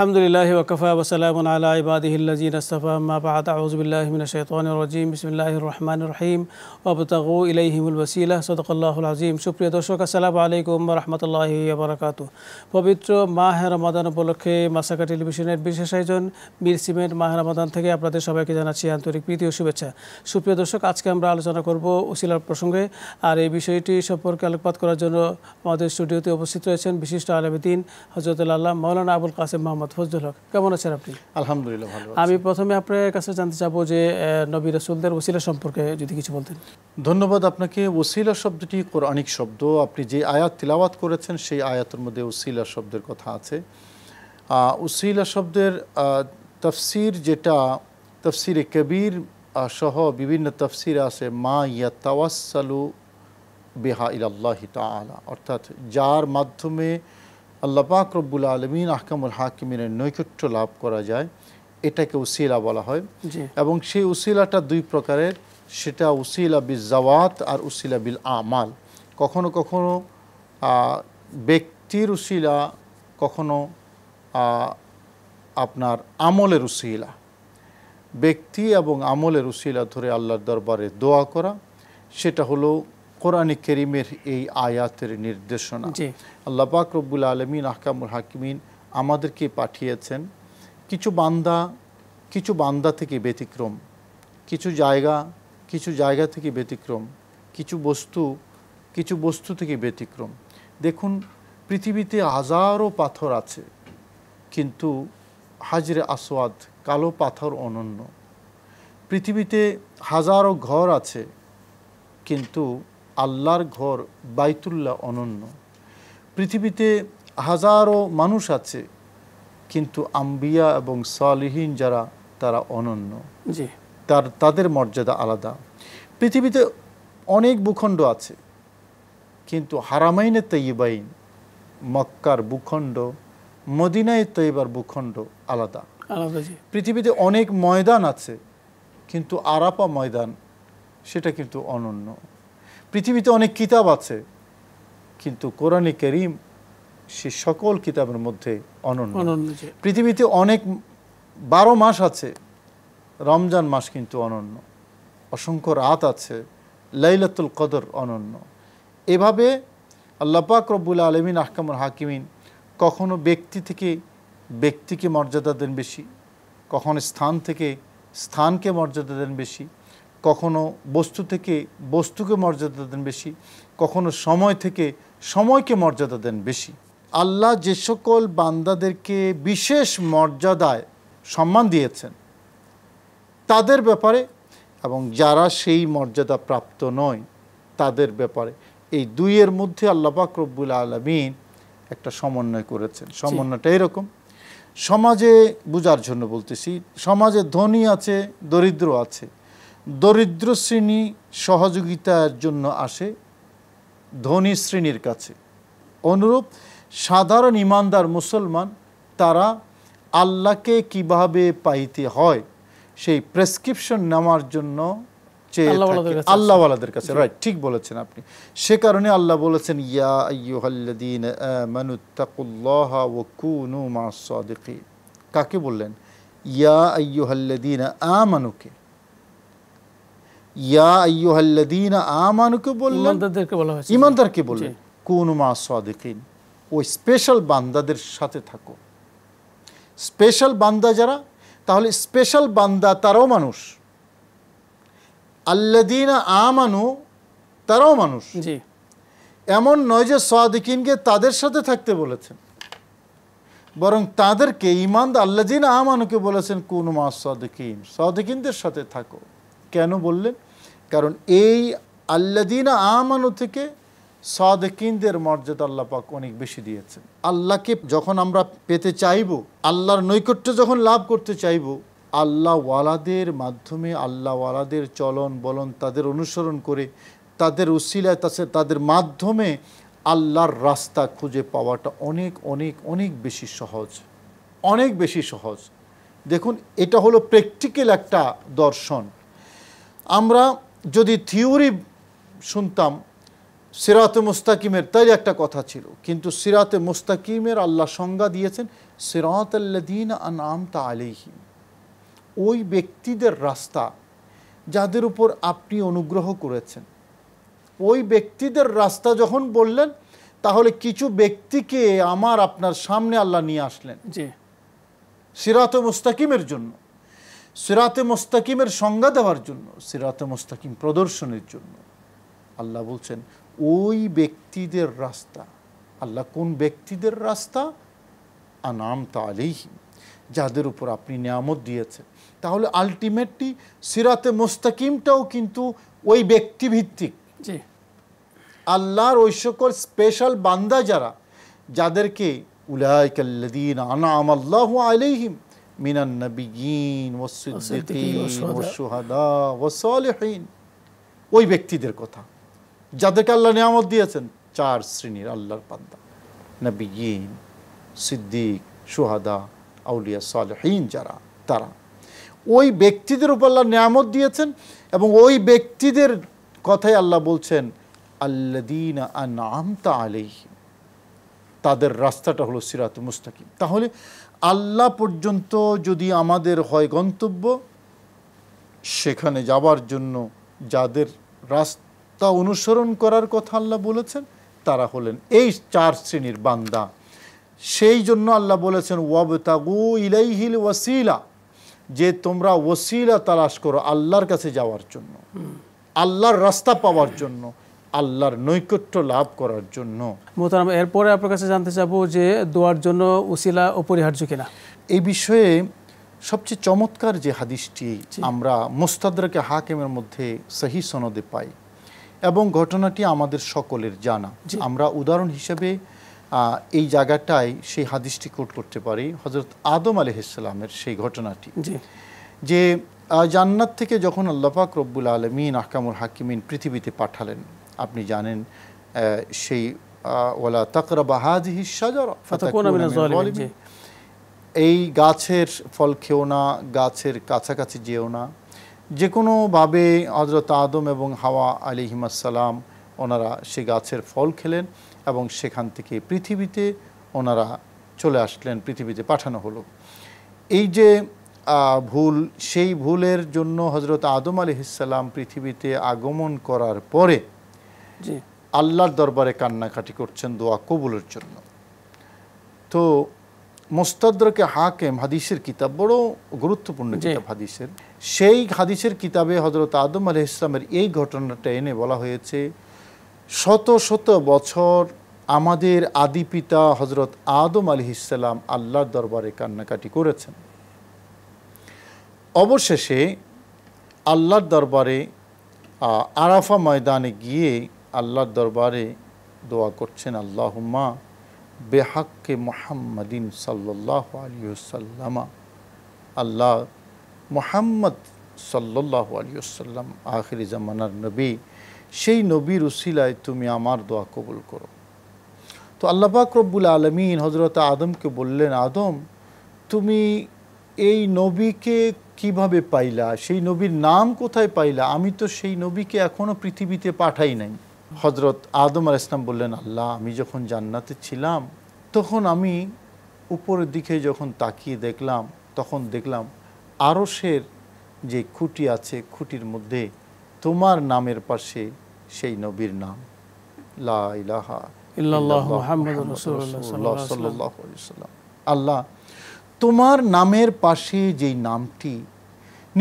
الحمد لله وكفى وسلام على عباده الذين আলহামদুলিল্লাহ ওকফা ওসালাম আল্লাহ ইবাদিহিল্লাজিন আস্তফা মাবাদ আউজবিল্লাহমিন শৈতান রাজিম বিসমিল্লাহ রহমান রহিম ওবতাগু ইলাইহিমুল ওসিলা সদকাল্লাহুল আজিম সুপ্রিয় দর্শক عليكم ورحمه الله وبركاته পবিত্র ماه رمضان উপলক্ষে মাসাকা টেলিভিশনের বিশেষ আয়োজন মীর সিমেন্ট ماه رمضان থেকে আপনাদের সবাইকে জানাচ্ছি আন্তরিক প্রীতি ও শুভেচ্ছা সুপ্রিয় দর্শক আজকে আমরা আলোচনা করব ওসিলার প্রসঙ্গে আর এই বিষয়টি সম্পর্কে আলোকপাত করার জন্য আমাদের স্টুডিওতে উপস্থিত রয়েছেন বিশিষ্ট আলমদ্দিন হজরতুল্লাহ মাওলানা আবুল কাসেম মোহাম্মদ মোহাম্মদ ফজলুল হক কেমন আছেন আপনি আলহামদুলিল্লাহ ভালো আমি প্রথমে আপনার কাছে জানতে চাবো যে নবী রসুলদের ওসিলা সম্পর্কে যদি কিছু বলতেন ধন্যবাদ আপনাকে ওসিলা শব্দটি কোরআনিক শব্দ আপনি যে আয়াত তিলাওয়াত করেছেন সেই আয়াতের মধ্যে ওসিলা শব্দের কথা আছে উসিলা শব্দের তফসির যেটা তফসিরে কবির সহ বিভিন্ন তফসির আছে মা ইয়া তাওয়াসালু বেহা ইল্লাহি তালা অর্থাৎ যার মাধ্যমে আল্লাহ পাক রব্বুল আলমিন আহকামুল হাকিমিনের নৈকট্য লাভ করা যায় এটাকে উসিলা বলা হয় এবং সেই উসিলাটা দুই প্রকারের সেটা উসিলা বিল জাওয়াত আর উসিলা বিল আমাল কখনো কখনো ব্যক্তির উসিলা কখনো আপনার আমলের উসিলা ব্যক্তি এবং আমলের উসিলা ধরে আল্লাহর দরবারে দোয়া করা সেটা হলো কোরআন করিমের এই আয়াতের নির্দেশনা আল্লাহ পাক রব্বুল আলমিন আহকামুল হাকিমিন আমাদেরকে পাঠিয়েছেন কিছু বান্দা কিছু বান্দা থেকে ব্যতিক্রম কিছু জায়গা কিছু জায়গা থেকে ব্যতিক্রম কিছু বস্তু কিছু বস্তু থেকে ব্যতিক্রম দেখুন পৃথিবীতে হাজারো পাথর আছে কিন্তু হাজরে আসওয়াদ কালো পাথর অনন্য পৃথিবীতে হাজারো ঘর আছে কিন্তু আল্লাহর ঘর বাইতুল্লাহ অনন্য পৃথিবীতে হাজারো মানুষ আছে কিন্তু আম্বিয়া এবং সালিহীন যারা তারা অনন্য তার তাদের মর্যাদা আলাদা পৃথিবীতে অনেক ভূখণ্ড আছে কিন্তু হারামাইনে তৈবাইন মক্কার ভূখণ্ড মদিনায় তৈবার ভূখণ্ড আলাদা পৃথিবীতে অনেক ময়দান আছে কিন্তু আরাপা ময়দান সেটা কিন্তু অনন্য পৃথিবীতে অনেক কিতাব আছে কিন্তু কোরআনে করিম সে সকল কিতাবের মধ্যে অনন্য পৃথিবীতে অনেক বারো মাস আছে রমজান মাস কিন্তু অনন্য অসংখ্য রাত আছে লাইলাতুল কদর অনন্য এভাবে আল্লাপাক রব্বুল আলমিন আহকামুল হাকিমিন কখনো ব্যক্তি থেকে ব্যক্তিকে মর্যাদা দেন বেশি কখনো স্থান থেকে স্থানকে মর্যাদা দেন বেশি কখনো বস্তু থেকে বস্তুকে মর্যাদা দেন বেশি কখনো সময় থেকে সময়কে মর্যাদা দেন বেশি আল্লাহ যে সকল বান্দাদেরকে বিশেষ মর্যাদায় সম্মান দিয়েছেন তাদের ব্যাপারে এবং যারা সেই মর্যাদা প্রাপ্ত নয় তাদের ব্যাপারে এই দুইয়ের মধ্যে আল্লাহ রব্বুল আলমিন একটা সমন্বয় করেছেন সমন্বয়টা এরকম সমাজে বুঝার জন্য বলতেছি সমাজে ধনী আছে দরিদ্র আছে দরিদ্র শ্রেণী সহযোগিতার জন্য আসে ধনী শ্রেণীর কাছে অনুরূপ সাধারণ ইমানদার মুসলমান তারা আল্লাহকে কিভাবে পাইতে হয় সেই প্রেসক্রিপশন নেওয়ার জন্য আল্লাহওয়ালাদের কাছে রাইট ঠিক বলেছেন আপনি সে কারণে আল্লাহ বলেছেন ইয়া ও কুনু কাকে বললেন ইয়া আইয়ুহাল্লাদিন আমানুকে ইয়া বললেন ইমানদারকে মা ওই স্পেশাল বান্দাদের সাথে থাকো স্পেশাল বান্দা যারা তাহলে স্পেশাল বান্দা তারাও মানুষ মানুষ এমন নয় যে সাদিকিনকে তাদের সাথে থাকতে বলেছেন বরং তাদেরকে ইমান আল্লাদিন আমানুকে বলেছেন কোন মা সাদিকিন সাদিকিনদের সাথে থাকো কেন বললেন কারণ এই আল্লাদিনা আমানু থেকে সাদেকিনদের মর্যাদা আল্লাপাক অনেক বেশি দিয়েছেন আল্লাহকে যখন আমরা পেতে চাইব আল্লাহর নৈকট্য যখন লাভ করতে চাইব আল্লাহওয়ালাদের মাধ্যমে আল্লাহওয়ালাদের চলন বলন তাদের অনুসরণ করে তাদের উসিলায় তাছে তাদের মাধ্যমে আল্লাহর রাস্তা খুঁজে পাওয়াটা অনেক অনেক অনেক বেশি সহজ অনেক বেশি সহজ দেখুন এটা হলো প্র্যাকটিক্যাল একটা দর্শন আমরা যদি থিওরি শুনতাম সিরাতে মুস্তাকিমের তাই একটা কথা ছিল কিন্তু সিরাতে মুস্তাকিমের আল্লাহ সংজ্ঞা দিয়েছেন সিরাত আল্লাদিন আমতা আলিহিম ওই ব্যক্তিদের রাস্তা যাদের উপর আপনি অনুগ্রহ করেছেন ওই ব্যক্তিদের রাস্তা যখন বললেন তাহলে কিছু ব্যক্তিকে আমার আপনার সামনে আল্লাহ নিয়ে আসলেন যে সিরাত মুস্তাকিমের জন্য সিরাতে মোস্তাকিমের সংজ্ঞা দেওয়ার জন্য সিরাতে মোস্তাকিম প্রদর্শনের জন্য আল্লাহ বলছেন ওই ব্যক্তিদের রাস্তা আল্লাহ কোন ব্যক্তিদের রাস্তা আনাম তালিহিম যাদের উপর আপনি নিয়ামত দিয়েছেন তাহলে আলটিমেটলি সিরাতে মোস্তাকিমটাও কিন্তু ওই ব্যক্তিভিত্তিক আল্লাহর ওই সকল স্পেশাল বান্দা যারা যাদেরকে উলাইকাল্লাদিন আনাম আল্লাহ আলিহিম من النبيين والصديقين والشهداء والصالحين ওই ব্যক্তিদের কথা যাদেরকে আল্লাহ নিয়ামত দিয়েছেন চার শ্রেণীর আল্লাহর পান্দা নবীন সিদ্দিক সুহাদা আউলিয়া সালহীন যারা তারা ওই ব্যক্তিদের উপর আল্লাহ নিয়ামত দিয়েছেন এবং ওই ব্যক্তিদের কথাই আল্লাহ বলছেন আল্লাদিন আনামতা আলহিম তাদের রাস্তাটা হলো সিরাত মুস্তাকিম তাহলে আল্লাহ পর্যন্ত যদি আমাদের হয় গন্তব্য সেখানে যাবার জন্য যাদের রাস্তা অনুসরণ করার কথা আল্লাহ বলেছেন তারা হলেন এই চার শ্রেণীর বান্দা সেই জন্য আল্লাহ বলেছেন ওয়াবতাগু ইলাইহিল ওয়াসিলা যে তোমরা ওসিলা তালাশ করো আল্লাহর কাছে যাওয়ার জন্য আল্লাহর রাস্তা পাওয়ার জন্য আল্লাহর নৈকট্য লাভ করার জন্য মোহতারাম এরপরে আপনার কাছে জানতে চাবো যে দোয়ার জন্য উসিলা অপরিহার্য কিনা এই বিষয়ে সবচেয়ে চমৎকার যে হাদিসটি আমরা মোস্তাদরাকে হাকিমের মধ্যে সহি সনদে পাই এবং ঘটনাটি আমাদের সকলের জানা আমরা উদাহরণ হিসেবে এই জায়গাটায় সেই হাদিসটি কোট করতে পারি হজরত আদম আলহিসামের সেই ঘটনাটি যে জান্নাত থেকে যখন আল্লাপাক রব্বুল আলমিন আহকামুল হাকিমিন পৃথিবীতে পাঠালেন আপনি জানেন সেই ওলা তকরবা হাজিহি সাজারা এই গাছের ফল খেও না গাছের কাছাকাছি যেও না যে কোনোভাবে হজরত আদম এবং হাওয়া আলিহিমাসাল্লাম ওনারা সে গাছের ফল খেলেন এবং সেখান থেকে পৃথিবীতে ওনারা চলে আসলেন পৃথিবীতে পাঠানো হলো এই যে ভুল সেই ভুলের জন্য হজরত আদম আলিহিসাল্লাম পৃথিবীতে আগমন করার পরে আল্লাহর দরবারে কান্নাকাটি করছেন দোয়া কবুলের জন্য তো মোস্তাদ্রকে হাকেম হাদিসের কিতাব বড় গুরুত্বপূর্ণ কিতাব হাদিসের সেই হাদিসের কিতাবে হজরত আদম আলি ইসলামের এই ঘটনাটা এনে বলা হয়েছে শত শত বছর আমাদের আদি পিতা হজরত আদম আলি ইসলাম আল্লাহর দরবারে কান্নাকাটি করেছেন অবশেষে আল্লাহর দরবারে আরাফা ময়দানে গিয়ে আল্লাহর দরবারে দোয়া করছেন আল্লাহ মা বেহাক্কে মোহাম্মদিন সাল্লাহ আলিয়াল্লামা আল্লাহ মোহাম্মদ সাল্লাহ আলিয়াল্লাম আখিরি জামানার নবী সেই নবীর উসিলায় তুমি আমার দোয়া কবুল করো তো আল্লাপাক রব্বুল আলমিন হজরত আদমকে বললেন আদম তুমি এই নবীকে কিভাবে পাইলা সেই নবীর নাম কোথায় পাইলা আমি তো সেই নবীকে এখনও পৃথিবীতে পাঠাই নাই হজরত আদম আল ইসলাম বললেন আল্লাহ আমি যখন জান্নাতে ছিলাম তখন আমি উপরের দিকে যখন তাকিয়ে দেখলাম তখন দেখলাম আরসের যে খুঁটি আছে খুঁটির মধ্যে তোমার নামের পাশে সেই নবীর নাম আল্লাহ তোমার নামের পাশে যেই নামটি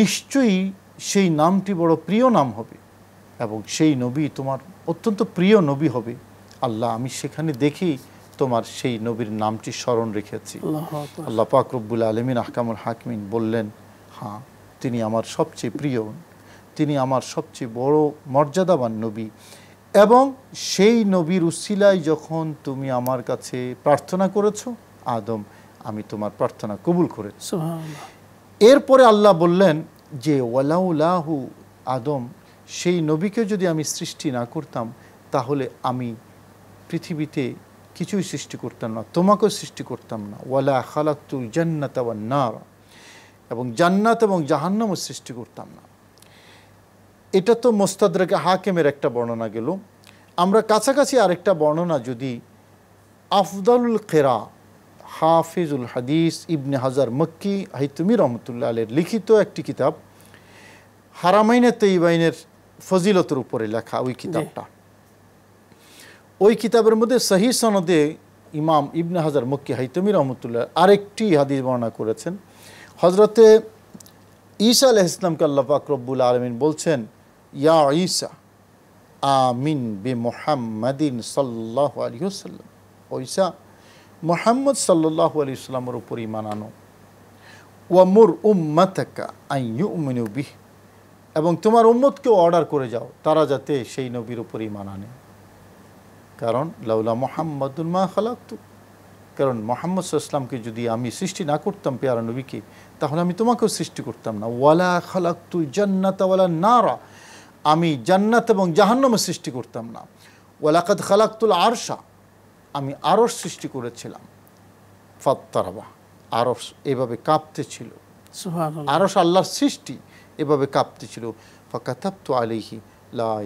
নিশ্চয়ই সেই নামটি বড় প্রিয় নাম হবে এবং সেই নবী তোমার অত্যন্ত প্রিয় নবী হবে আল্লাহ আমি সেখানে দেখি তোমার সেই নবীর নামটি স্মরণ রেখেছি আল্লাহ পাকরব্বুল আলমিন আহকামুল হাকিমিন বললেন হ্যাঁ তিনি আমার সবচেয়ে প্রিয় তিনি আমার সবচেয়ে বড় মর্যাদাবান নবী এবং সেই নবীর উশিলায় যখন তুমি আমার কাছে প্রার্থনা করেছ আদম আমি তোমার প্রার্থনা কবুল করেছি এরপরে আল্লাহ বললেন যে ওয়ালাউলাহু আদম সেই নবীকে যদি আমি সৃষ্টি না করতাম তাহলে আমি পৃথিবীতে কিছুই সৃষ্টি করতাম না তোমাকেও সৃষ্টি করতাম না ওয়ালা খালাক্তুল জান্নাত আবার নার এবং জান্নাত এবং জাহান্নামও সৃষ্টি করতাম না এটা তো মোস্তাদ্রাকে হাকেমের একটা বর্ণনা গেল আমরা কাছাকাছি আরেকটা বর্ণনা যদি আফদালুল খেরা হাফিজুল হাদিস ইবনে হাজার মক্কি হাইতুমি রহমতুল্লাহ আলের লিখিত একটি কিতাব হারামাইনে তৈবাইনের ফজিলতের উপরে লেখা ওই কিতাবটা ওই কিতাবের মধ্যে সহি সনদে ইমাম ইবনে হাজার মক্কি হাইতমি রহমতুল্লাহ আরেকটি হাদিস বর্ণনা করেছেন হজরতে ঈসা আলহ ইসলামকে আল্লাহ রব্বুল আলমিন বলছেন ইয়া ঈসা আমিন বি মোহাম্মদিন সাল্লাহ আলী আলহিহসাল্লাম ওইসা মোহাম্মদ সাল্লাহ আলী সাল্লামের উপর ইমান আনো ওয়ামুর উম্মাতাকা আই ইউমিনু বিহ এবং তোমার উম্মতকেও অর্ডার করে যাও তারা যাতে সেই নবীর উপরেই মানা নেয় কারণ লাউলা মোহাম্মদুল মা খালাক্তু কারণ মোহাম্মদ ইসলামকে যদি আমি সৃষ্টি না করতাম পেয়ারা নবীকে তাহলে আমি তোমাকেও সৃষ্টি করতাম না ওয়ালা খালাক্তু জান্নাত ওয়ালা নারা আমি জান্নাত এবং জাহান্নামে সৃষ্টি করতাম না ওয়ালাকাত খালাক্তুল আরশা আমি আরও সৃষ্টি করেছিলাম ফত্তারবা আরস এভাবে কাঁপতে ছিল আরস আল্লাহর সৃষ্টি এভাবে কাঁপতেছিল ফাকাতাপ্তু আলিহি লাহ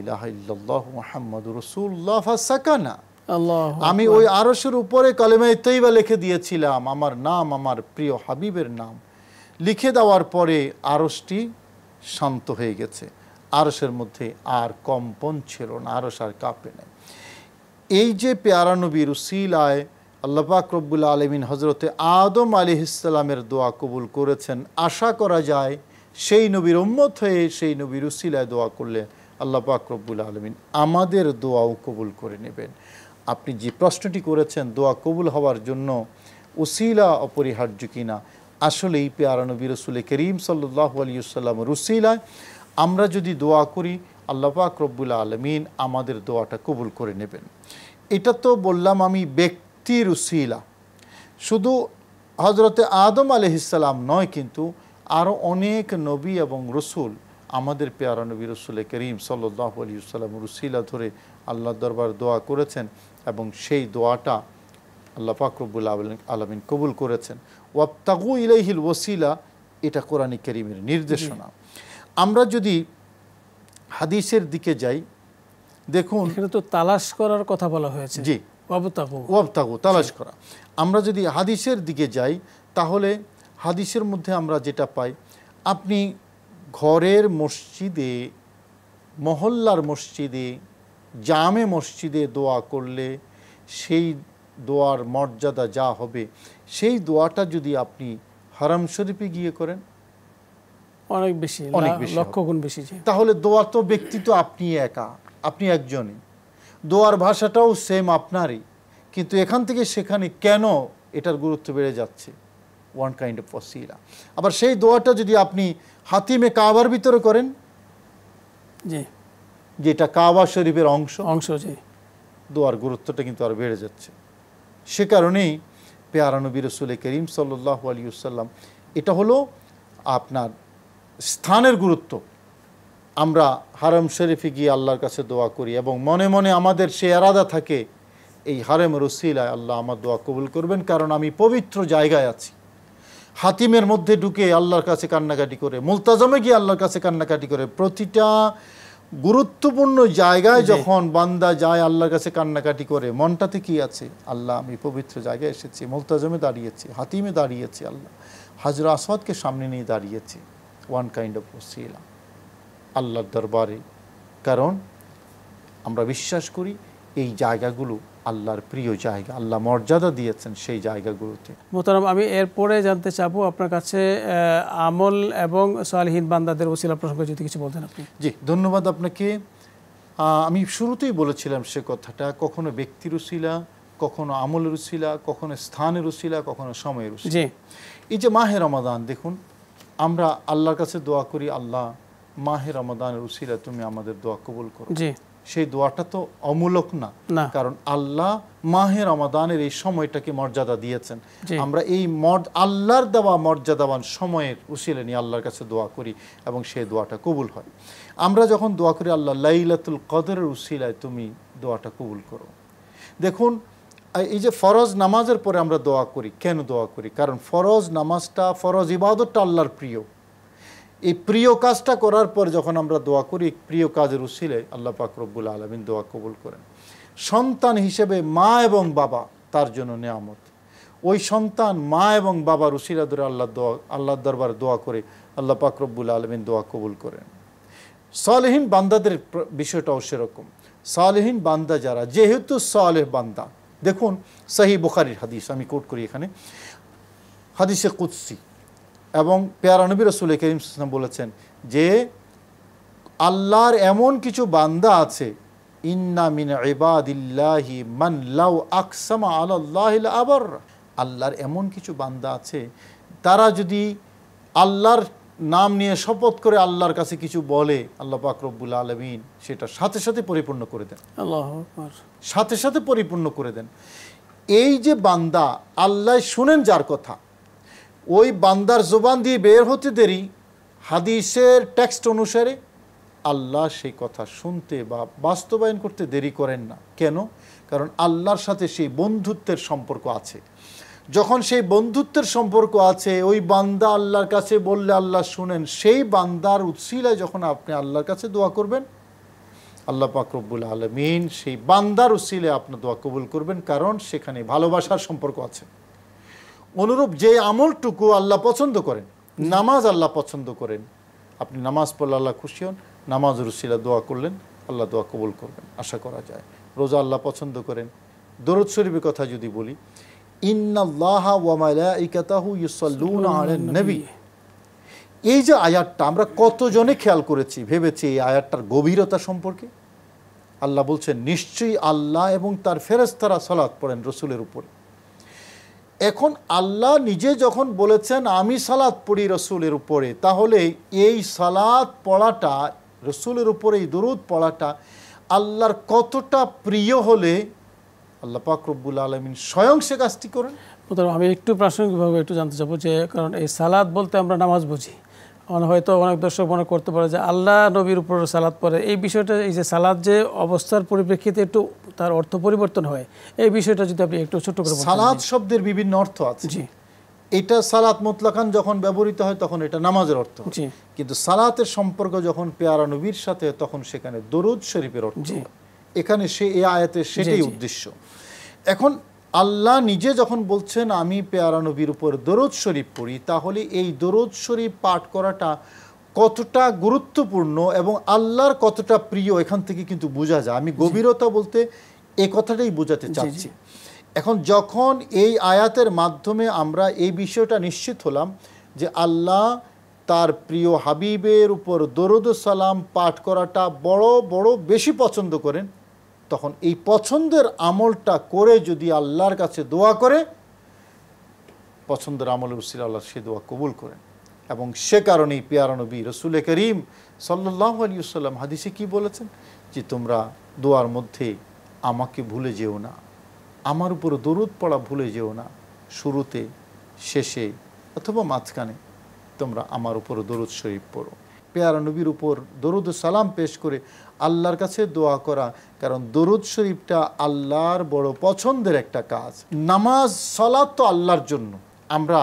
আমি ওই আরসের উপরে কলেমায় তৈবা লিখে দিয়েছিলাম আমার নাম আমার প্রিয় হাবিবের নাম লিখে দেওয়ার পরে আরসটি শান্ত হয়ে গেছে আরসের মধ্যে আর কম্পন ছিল না আরস আর কাঁপে নাই এই যে পেয়ারানবীর উসিলায় আল্লাপাক রব্বুল আলমিন হজরতে আদম আলি ইসলামের দোয়া কবুল করেছেন আশা করা যায় সেই নবীর উম্মত হয়ে সেই নবীর উসিলায় দোয়া করলেন আল্লাহ পাকরব্বুল আলমিন আমাদের দোয়াও কবুল করে নেবেন আপনি যে প্রশ্নটি করেছেন দোয়া কবুল হওয়ার জন্য উসিলা অপরিহার্য কিনা আসলে এই পেয়ারা নবীর রসুল করিম সাল্লাহ আলিয়াল্লাম রুসিলায় আমরা যদি দোয়া করি আল্লাহ পাক রব্বুল আলমিন আমাদের দোয়াটা কবুল করে নেবেন এটা তো বললাম আমি ব্যক্তির উসিলা শুধু হজরতে আদম আলহিসাল্লাম নয় কিন্তু আরও অনেক নবী এবং রসুল আমাদের পেয়ারা নবী রসুল করিম সাল্লাহ আলী সাল্লাম রুসিলা ধরে আল্লাহ দরবার দোয়া করেছেন এবং সেই দোয়াটা আল্লাহ ফাকরবুল আলমিন কবুল করেছেন ওয়াপ্তাগু ইলাইহিল ওসিলা এটা কোরআনী করিমের নির্দেশনা আমরা যদি হাদিসের দিকে যাই দেখুন এখানে তো তালাশ করার কথা বলা হয়েছে জি ওয়াবতাগু ওয়াবতাগু তালাশ করা আমরা যদি হাদিসের দিকে যাই তাহলে হাদিসের মধ্যে আমরা যেটা পাই আপনি ঘরের মসজিদে মহল্লার মসজিদে জামে মসজিদে দোয়া করলে সেই দোয়ার মর্যাদা যা হবে সেই দোয়াটা যদি আপনি হারাম শরীফে গিয়ে করেন অনেক বেশি অনেক বেশি লক্ষ গুণ বেশি তাহলে দোয়া তো ব্যক্তি তো আপনি একা আপনি একজনই দোয়ার ভাষাটাও সেম আপনারই কিন্তু এখান থেকে সেখানে কেন এটার গুরুত্ব বেড়ে যাচ্ছে ওয়ান কাইন্ড অফ ওসিলা আবার সেই দোয়াটা যদি আপনি হাতিমে কাবার ভিতরে করেন জি যেটা কাবা শরীফের অংশ অংশ জি দোয়ার গুরুত্বটা কিন্তু আর বেড়ে যাচ্ছে সে কারণেই পেয়ারানবী রসুল করিম সাল্লাহ আলিউসাল্লাম এটা হলো আপনার স্থানের গুরুত্ব আমরা হারেম শরীফে গিয়ে আল্লাহর কাছে দোয়া করি এবং মনে মনে আমাদের সে আলাদা থাকে এই হারেম রসিলায় আল্লাহ আমার দোয়া কবুল করবেন কারণ আমি পবিত্র জায়গায় আছি হাতিমের মধ্যে ঢুকে আল্লাহর কাছে কান্নাকাটি করে মুলতাজমে গিয়ে আল্লাহর কাছে কান্নাকাটি করে প্রতিটা গুরুত্বপূর্ণ জায়গায় যখন বান্দা যায় আল্লাহর কাছে কান্নাকাটি করে মনটাতে কি আছে আল্লাহ আমি পবিত্র জায়গায় এসেছি মুলতাজমে দাঁড়িয়েছি হাতিমে দাঁড়িয়েছি আল্লাহ হাজরা আসওয়াদকে সামনে নিয়ে দাঁড়িয়েছি ওয়ান কাইন্ড অফ ওসিলা আল্লাহর দরবারে কারণ আমরা বিশ্বাস করি এই জায়গাগুলো আল্লাহর প্রিয় জায়গা আল্লাহ মর্যাদা দিয়েছেন সেই জায়গাগুলোতে মোতারাম আমি এরপরে জানতে চাবো আপনার কাছে আমল এবং সোয়ালহীন বান্দাদের ওসিলা প্রসঙ্গে যদি কিছু বলতেন আপনি জি ধন্যবাদ আপনাকে আমি শুরুতেই বলেছিলাম সে কথাটা কখনো ব্যক্তির উশিলা কখনো আমলের উশিলা কখনো স্থানের উশিলা কখনো সময়ের উশিলা এই যে মাহে রমাদান দেখুন আমরা আল্লাহর কাছে দোয়া করি আল্লাহ মাহে রমাদানের উশিলা তুমি আমাদের দোয়া কবুল করো জি সেই দোয়াটা তো অমূলক না কারণ আল্লাহ মাহে রমাদানের এই সময়টাকে মর্যাদা দিয়েছেন আমরা এই আল্লাহর দেওয়া মর্যাদাবান সময়ের উশিলে নিয়ে আল্লাহর কাছে দোয়া করি এবং সেই দোয়াটা কবুল হয় আমরা যখন দোয়া করি আল্লাহ লাইলাতুল কদরের উশিলায় তুমি দোয়াটা কবুল করো দেখুন এই যে ফরজ নামাজের পরে আমরা দোয়া করি কেন দোয়া করি কারণ ফরজ নামাজটা ফরজ ইবাদতটা আল্লাহর প্রিয় এই প্রিয় কাজটা করার পর যখন আমরা দোয়া করি প্রিয় কাজের রুশিলে আল্লাহ পাক রব্বুল আলমিন দোয়া কবুল করেন সন্তান হিসেবে মা এবং বাবা তার জন্য নেয়ামত ওই সন্তান মা এবং বাবার উশিলা ধরে আল্লাহ দোয়া আল্লাহ দরবার দোয়া করে আল্লাহ পাক রব্বুল আলমিন দোয়া কবুল করেন সালেহীন বান্দাদের বিষয়টাও সেরকম সালেহীন বান্দা যারা যেহেতু সালেহ বান্দা দেখুন সাহি বুখারির হাদিস আমি কোট করি এখানে হাদিসে কুৎসি এবং পেয়ারানবী রসুল করিম ইসলাম বলেছেন যে আল্লাহর এমন কিছু বান্দা আছে ইন্না মিন ইবাদিল্লাহি মান লাউ আকসামা আল্লাহ আবার আল্লাহর এমন কিছু বান্দা আছে তারা যদি আল্লাহর নাম নিয়ে শপথ করে আল্লাহর কাছে কিছু বলে আল্লাহ পাকরবুল আলমিন সেটা সাথে সাথে পরিপূর্ণ করে দেন আল্লাহ সাথে সাথে পরিপূর্ণ করে দেন এই যে বান্দা আল্লাহ শুনেন যার কথা ওই বান্দার জোবান দিয়ে বের হতে দেরি হাদিসের টেক্সট অনুসারে আল্লাহ সেই কথা শুনতে বা বাস্তবায়ন করতে দেরি করেন না কেন কারণ আল্লাহর সাথে সেই বন্ধুত্বের সম্পর্ক আছে যখন সেই বন্ধুত্বের সম্পর্ক আছে ওই বান্দা আল্লাহর কাছে বললে আল্লাহ শুনেন সেই বান্দার উৎসিলায় যখন আপনি আল্লাহর কাছে দোয়া করবেন আল্লাহ পাকরব্বুল আলমিন সেই বান্দার উৎসিলে আপনার দোয়া কবুল করবেন কারণ সেখানে ভালোবাসার সম্পর্ক আছে অনুরূপ যে আমলটুকু আল্লাহ পছন্দ করেন নামাজ আল্লাহ পছন্দ করেন আপনি নামাজ পড়লে আল্লাহ খুশি হন নামাজ রুসিলা দোয়া করলেন আল্লাহ দোয়া কবুল করবেন আশা করা যায় রোজা আল্লাহ পছন্দ করেন দরদ শরীফের কথা যদি বলি নবী এই যে আয়ারটা আমরা কতজনে খেয়াল করেছি ভেবেছি এই আয়ারটার গভীরতা সম্পর্কে আল্লাহ বলছেন নিশ্চয়ই আল্লাহ এবং তার ফেরেস্তারা সলাৎ পড়েন রসুলের উপরে এখন আল্লাহ নিজে যখন বলেছেন আমি সালাদ পড়ি রসুলের উপরে তাহলে এই সালাদ পড়াটা রসুলের উপরে এই দরুদ পড়াটা আল্লাহর কতটা প্রিয় হলে আল্লাহ পাকরবুল আলমিন স্বয়ং সে কাজটি করেন আমি একটু প্রাসঙ্গিকভাবে একটু জানতে চাবো যে কারণ এই সালাদ বলতে আমরা নামাজ বুঝি মানে হয়তো অনেক দর্শক মনে করতে পারে যে আল্লাহ নবীর উপর সালাদ পড়ে এই বিষয়টা এই যে সালাদ যে অবস্থার পরিপ্রেক্ষিতে একটু তার অর্থ পরিবর্তন হয় এই বিষয়টা যদি আপনি একটু ছোট করে সালাদ শব্দের বিভিন্ন অর্থ আছে জি এটা সালাত মোতলাকান যখন ব্যবহৃত হয় তখন এটা নামাজের অর্থ কিন্তু সালাতের সম্পর্ক যখন পেয়ারা নবীর সাথে তখন সেখানে দরুদ শরীফের অর্থ এখানে সে এ আয়াতের সেটাই উদ্দেশ্য এখন আল্লাহ নিজে যখন বলছেন আমি পেয়ারা নবীর উপর দরদ শরীফ পড়ি তাহলে এই দরদ শরীফ পাঠ করাটা কতটা গুরুত্বপূর্ণ এবং আল্লাহর কতটা প্রিয় এখান থেকে কিন্তু বোঝা যায় আমি গভীরতা বলতে এ কথাটাই বোঝাতে চাচ্ছি এখন যখন এই আয়াতের মাধ্যমে আমরা এই বিষয়টা নিশ্চিত হলাম যে আল্লাহ তার প্রিয় হাবিবের উপর দরুদ সালাম পাঠ করাটা বড় বড় বেশি পছন্দ করেন তখন এই পছন্দের আমলটা করে যদি আল্লাহর কাছে দোয়া করে পছন্দের আমল রসিল আল্লাহ সে দোয়া কবুল করেন এবং সে কারণেই পিয়ারানবী রসুল করিম সাল্লাহ সাল্লাম হাদিসে কি বলেছেন যে তোমরা দোয়ার মধ্যে আমাকে ভুলে যেও না আমার উপর দরুদ পড়া ভুলে যেও না শুরুতে শেষে অথবা মাঝখানে তোমরা আমার উপর দরুদ শরীফ পড়ো পেয়ারা নবীর উপর দরুদ সালাম পেশ করে আল্লাহর কাছে দোয়া করা কারণ দরুদ শরীফটা আল্লাহর বড় পছন্দের একটা কাজ নামাজ সলা তো আল্লাহর জন্য আমরা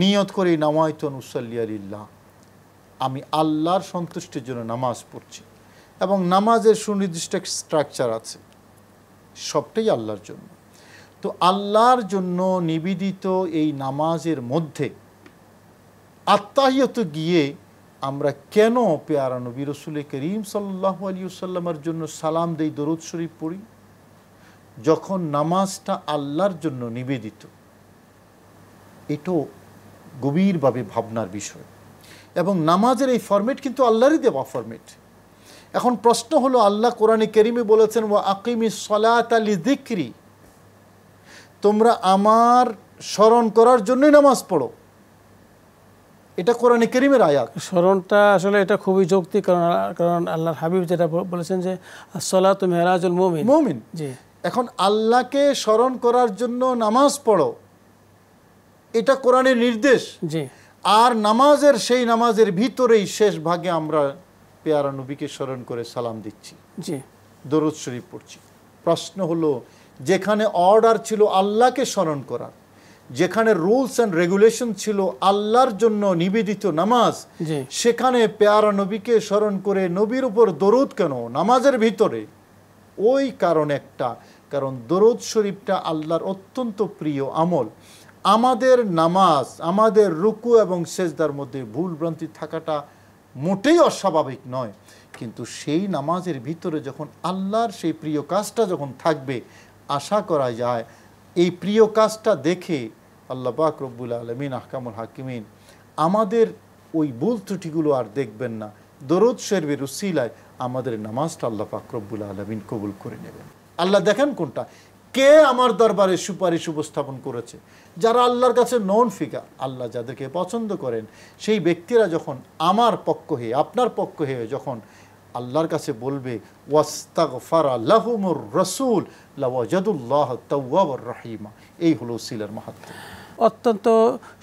নিয়ত করি নামায়তন উসাল্লিয়ালিল্লাহ আমি আল্লাহর সন্তুষ্টির জন্য নামাজ পড়ছি এবং নামাজের সুনির্দিষ্ট স্ট্রাকচার আছে সবটাই আল্লাহর জন্য তো আল্লাহর জন্য নিবেদিত এই নামাজের মধ্যে আত্মাহিয়ত গিয়ে আমরা কেন পেয়ারা নবী রসুল করিম সাল্লাহ আলিউসাল্লামার জন্য সালাম দেই দরুদ শরীফ পড়ি যখন নামাজটা আল্লাহর জন্য নিবেদিত এটাও গভীরভাবে ভাবনার বিষয় এবং নামাজের এই ফর্মেট কিন্তু আল্লাহরই দেওয়া ফর্মেট এখন প্রশ্ন হলো আল্লাহ কোরআনে করিমে বলেছেন ও আকিমি সলাত আলি দিক্রি তোমরা আমার স্মরণ করার জন্যই নামাজ পড়ো এটা কোরআন করিমের আয়াত স্মরণটা আসলে এটা খুবই যৌক্তিক কারণ কারণ আল্লাহর হাবিব যেটা বলেছেন যে সলা তুমি রাজুল মমিন মমিন জি এখন আল্লাহকে স্মরণ করার জন্য নামাজ পড়ো এটা কোরআনের নির্দেশ জি আর নামাজের সেই নামাজের ভিতরেই শেষ ভাগে আমরা পেয়ারা নবীকে স্মরণ করে সালাম দিচ্ছি জি দরুদ শরীফ পড়ছি প্রশ্ন হলো যেখানে অর্ডার ছিল আল্লাহকে স্মরণ করার যেখানে রুলস অ্যান্ড রেগুলেশন ছিল আল্লাহর জন্য নিবেদিত নামাজ সেখানে পেয়ারা নবীকে স্মরণ করে নবীর উপর দরুদ কেন নামাজের ভিতরে ওই কারণ একটা কারণ দরুদ শরীফটা আল্লাহর অত্যন্ত প্রিয় আমল আমাদের নামাজ আমাদের রুকু এবং সেজদার মধ্যে ভুল ভ্রান্তি থাকাটা মোটেই অস্বাভাবিক নয় কিন্তু সেই নামাজের ভিতরে যখন আল্লাহর সেই প্রিয় কাজটা যখন থাকবে আশা করা যায় এই প্রিয় কাজটা দেখে আল্লাহ পাক রব্বুল আলমিন আহকামুল হাকিমিন আমাদের ওই ভুল ত্রুটিগুলো আর দেখবেন না দরদ শেরবের উসিলায় আমাদের নামাজটা আল্লাহ পাক রব্বুল আলমিন কবুল করে নেবেন আল্লাহ দেখেন কোনটা কে আমার দরবারে সুপারিশ উপস্থাপন করেছে যারা আল্লাহর কাছে নন ফিকা আল্লাহ যাদেরকে পছন্দ করেন সেই ব্যক্তিরা যখন আমার পক্ষ হয়ে আপনার পক্ষ হয়ে যখন আল্লাহর কাছে বলবে ওয়াস্তাগফার আল্লাহমুর রসুল লওয়াজাদুল্লাহ তওয়াবর রাহিমা এই হলো সিলার মাহাত্ম অত্যন্ত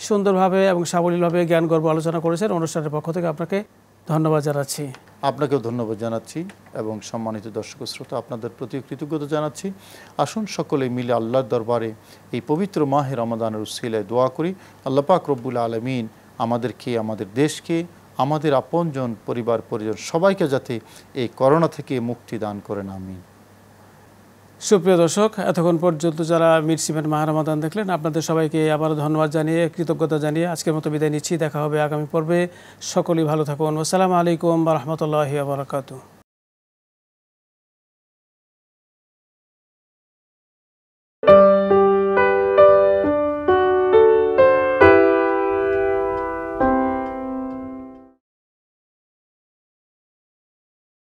সুন্দরভাবে এবং সাবলীলভাবে জ্ঞান গর্ব আলোচনা করেছেন অনুষ্ঠানের পক্ষ থেকে আপনাকে ধন্যবাদ জানাচ্ছি আপনাকেও ধন্যবাদ জানাচ্ছি এবং সম্মানিত দর্শক শ্রোতা আপনাদের প্রতি কৃতজ্ঞতা জানাচ্ছি আসুন সকলে মিলে আল্লাহর দরবারে এই পবিত্র মাহে রমাদানের উসিলায় দোয়া করি আল্লাহ পাক রব্বুল আলমিন আমাদেরকে আমাদের দেশকে আমাদের আপনজন পরিবার পরিজন সবাইকে যাতে এই করোনা থেকে মুক্তি দান করেন আমিন সুপ্রিয় দর্শক এতক্ষণ পর্যন্ত যারা মির সিমেন্ট মাহারামাদান দেখলেন আপনাদের সবাইকে আবারও ধন্যবাদ জানিয়ে কৃতজ্ঞতা জানিয়ে আজকের মতো বিদায় নিচ্ছি দেখা হবে আগামী পর্বে সকলেই ভালো থাকুন আসসালামু আলাইকুম রহমতুল্লাহ বারকাতু